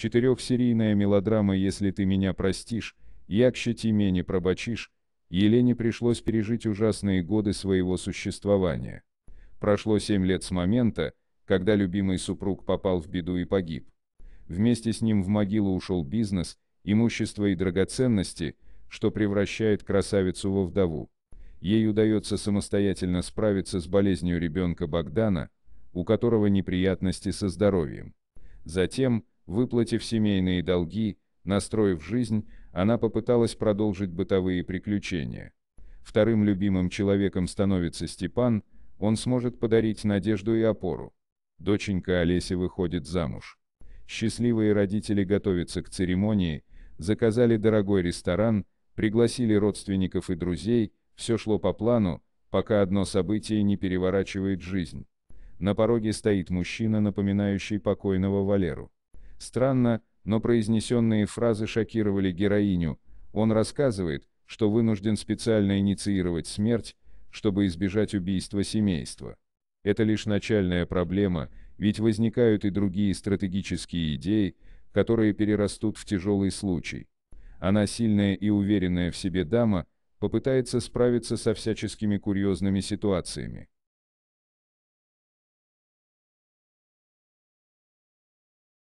Четырехсерийная мелодрама «Если ты меня простишь», «Якще тиме не пробачишь», Елене пришлось пережить ужасные годы своего существования. Прошло семь лет с момента, когда любимый супруг попал в беду и погиб. Вместе с ним в могилу ушел бизнес, имущество и драгоценности, что превращает красавицу во вдову. Ей удается самостоятельно справиться с болезнью ребенка Богдана, у которого неприятности со здоровьем. Затем, Выплатив семейные долги, настроив жизнь, она попыталась продолжить бытовые приключения. Вторым любимым человеком становится Степан, он сможет подарить надежду и опору. Доченька Олеся выходит замуж. Счастливые родители готовятся к церемонии, заказали дорогой ресторан, пригласили родственников и друзей, все шло по плану, пока одно событие не переворачивает жизнь. На пороге стоит мужчина, напоминающий покойного Валеру. Странно, но произнесенные фразы шокировали героиню. Он рассказывает, что вынужден специально инициировать смерть, чтобы избежать убийства семейства. Это лишь начальная проблема, ведь возникают и другие стратегические идеи, которые перерастут в тяжелый случай. Она сильная и уверенная в себе дама, попытается справиться со всяческими курьезными ситуациями.